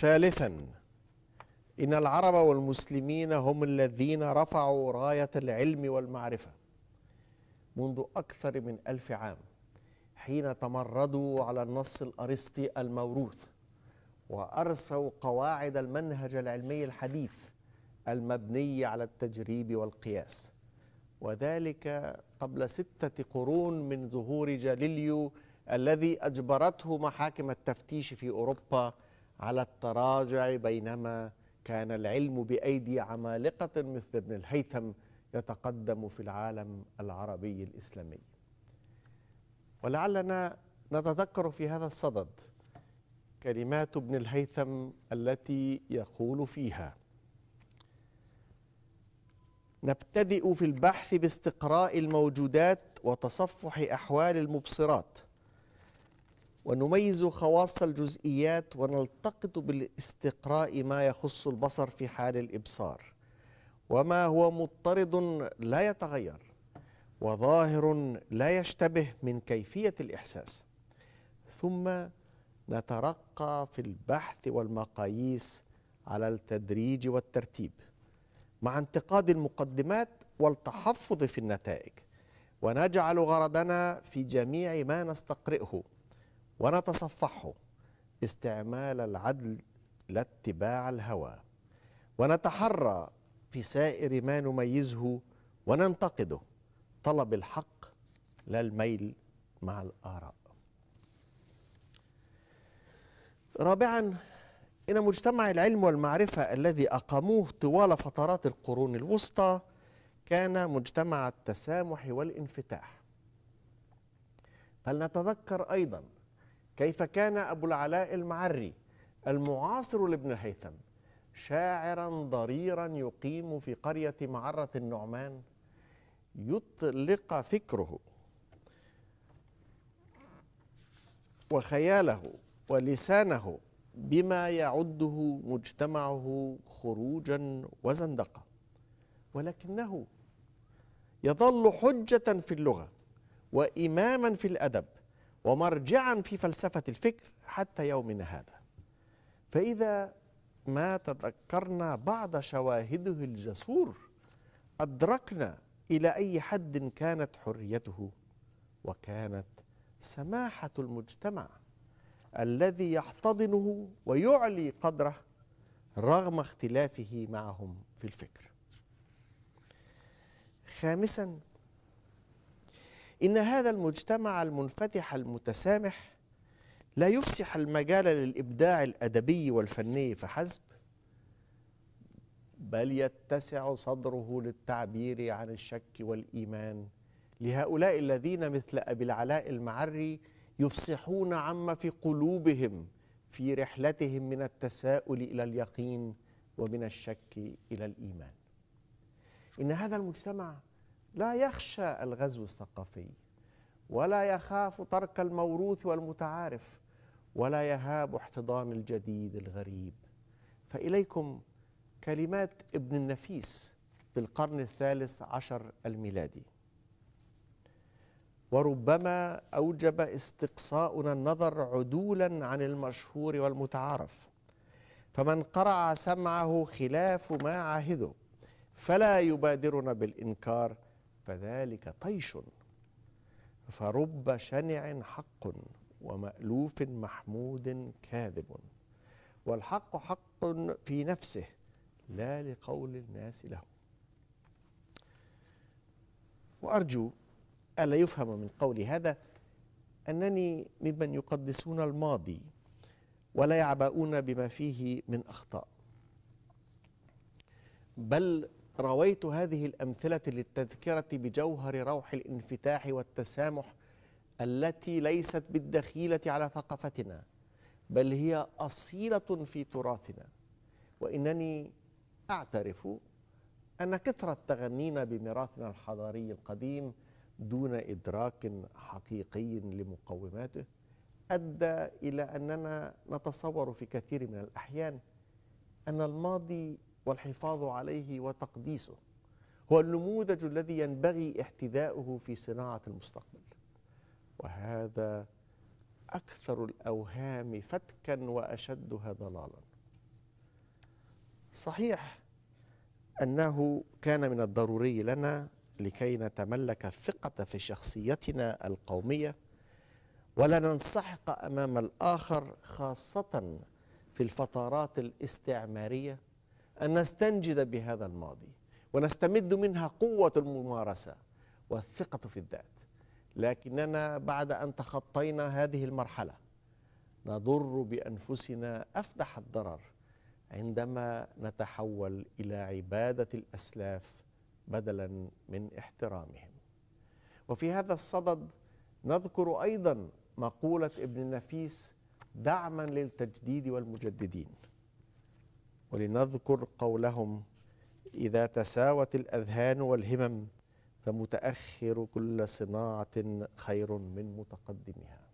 ثالثا إن العرب والمسلمين هم الذين رفعوا راية العلم والمعرفة منذ أكثر من ألف عام حين تمردوا على النص الأرسطي الموروث وأرسوا قواعد المنهج العلمي الحديث المبني على التجريب والقياس وذلك قبل ستة قرون من ظهور جاليليو الذي أجبرته محاكم التفتيش في أوروبا على التراجع بينما كان العلم بأيدي عمالقة مثل ابن الهيثم يتقدم في العالم العربي الإسلامي ولعلنا نتذكر في هذا الصدد كلمات ابن الهيثم التي يقول فيها نبتدئ في البحث باستقراء الموجودات وتصفح أحوال المبصرات ونميز خواص الجزئيات ونلتقط بالاستقراء ما يخص البصر في حال الإبصار وما هو مضطرد لا يتغير وظاهر لا يشتبه من كيفية الإحساس ثم نترقى في البحث والمقاييس على التدريج والترتيب مع انتقاد المقدمات والتحفظ في النتائج ونجعل غرضنا في جميع ما نستقرئه ونتصفحه استعمال العدل لا اتباع الهوى ونتحرى في سائر ما نميزه وننتقده طلب الحق لا الميل مع الآراء رابعا إن مجتمع العلم والمعرفة الذي أقاموه طوال فترات القرون الوسطى كان مجتمع التسامح والانفتاح فلنتذكر أيضا كيف كان أبو العلاء المعري المعاصر لابن الهيثم شاعرا ضريرا يقيم في قرية معرة النعمان يطلق فكره وخياله ولسانه بما يعده مجتمعه خروجا وزندقة ولكنه يظل حجة في اللغة وإماما في الأدب ومرجعا في فلسفة الفكر حتى يومنا هذا فإذا ما تذكرنا بعض شواهده الجسور أدركنا إلى أي حد كانت حريته وكانت سماحة المجتمع الذي يحتضنه ويعلي قدره رغم اختلافه معهم في الفكر خامسا إن هذا المجتمع المنفتح المتسامح لا يفسح المجال للإبداع الأدبي والفني فحسب بل يتسع صدره للتعبير عن الشك والإيمان لهؤلاء الذين مثل أبي العلاء المعري يفصحون عما في قلوبهم في رحلتهم من التساؤل إلى اليقين ومن الشك إلى الإيمان إن هذا المجتمع لا يخشى الغزو الثقافي ولا يخاف ترك الموروث والمتعارف ولا يهاب احتضان الجديد الغريب فإليكم كلمات ابن النفيس في القرن الثالث عشر الميلادي وربما أوجب استقصاؤنا النظر عدولا عن المشهور والمتعارف فمن قرع سمعه خلاف ما عهده فلا يبادرنا بالإنكار فذلك طيش فرب شنع حق ومألوف محمود كاذب والحق حق في نفسه لا لقول الناس له وأرجو ألا يفهم من قولي هذا أنني ممن يقدسون الماضي ولا يعبؤون بما فيه من أخطاء بل رويت هذه الأمثلة للتذكرة بجوهر روح الانفتاح والتسامح التي ليست بالدخيلة على ثقافتنا بل هي أصيلة في تراثنا وإنني أعترف أن كثرة تغنينا بميراثنا الحضاري القديم دون إدراك حقيقي لمقوماته أدى إلى أننا نتصور في كثير من الأحيان أن الماضي والحفاظ عليه وتقديسه هو النموذج الذي ينبغي احتذاؤه في صناعة المستقبل وهذا أكثر الأوهام فتكا وأشدها ضلالا صحيح أنه كان من الضروري لنا لكي نتملك الثقة في شخصيتنا القومية ولا ننسحق أمام الآخر خاصة في الفترات الاستعمارية أن نستنجد بهذا الماضي ونستمد منها قوة الممارسة والثقة في الذات لكننا بعد أن تخطينا هذه المرحلة نضر بأنفسنا أفدح الضرر عندما نتحول إلى عبادة الأسلاف بدلا من احترامهم وفي هذا الصدد نذكر أيضا مقولة ابن النفيس دعما للتجديد والمجددين ولنذكر قولهم إذا تساوت الأذهان والهمم فمتأخر كل صناعة خير من متقدمها